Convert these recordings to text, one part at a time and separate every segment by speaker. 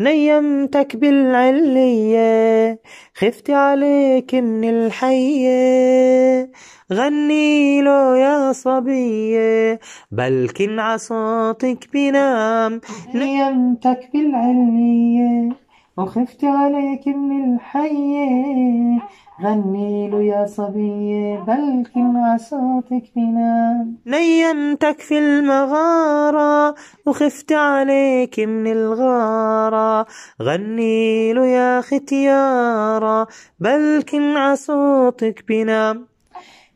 Speaker 1: نيمتك بالعلية خفت عليك من الحية غني له يا صبية بلكن عصاتك بنام نيمتك بالعلية وخفت عليك من الحي غني له يا صبي مع صوتك بنام لينتك في المغارة وخفت عليك من الغارة غني له يا ختيارة بلكي مع صوتك بنام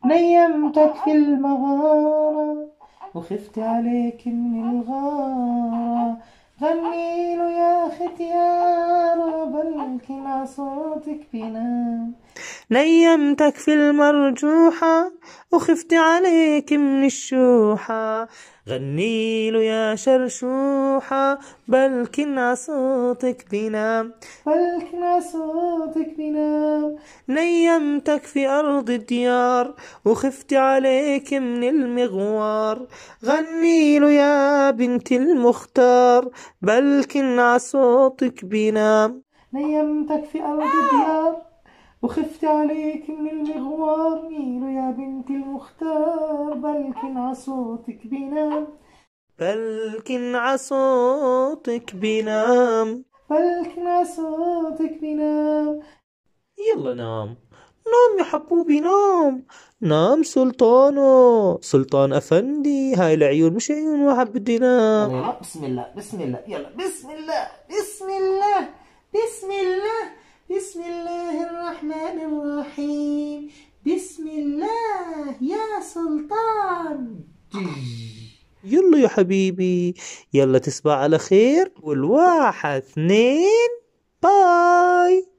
Speaker 1: نيمتك في المغارة وخفت عليك من الغارة غني له يا ختيارة ممكن صوتك بينام نيمتك في المرجوحة وخفت عليك من الشوحة غني له يا شرشوحة بلكن صوتك بينام بلكن صوتك بينام نيمتك في أرض الديار وخفت عليك من المغوار غني له يا بنت المختار بلكن صوتك بينام نيمتك في أرض آه. الديار وخفت عليك من المغوار ميلو يا بنت المختار بلكن عصوتك بينام بلكن عصوتك بينام بلكن عصوتك بينام يلا نام نام يا حبوبي نام نام سلطانه سلطان افندي هاي العيون مش عيون واحد بده ينام بسم الله بسم الله يلا بسم الله بسم الله بسم الله بسم الله الرحمن الرحيم بسم الله يا سلطان يلا يا حبيبي يلا تصبح على خير والواحد اثنين باي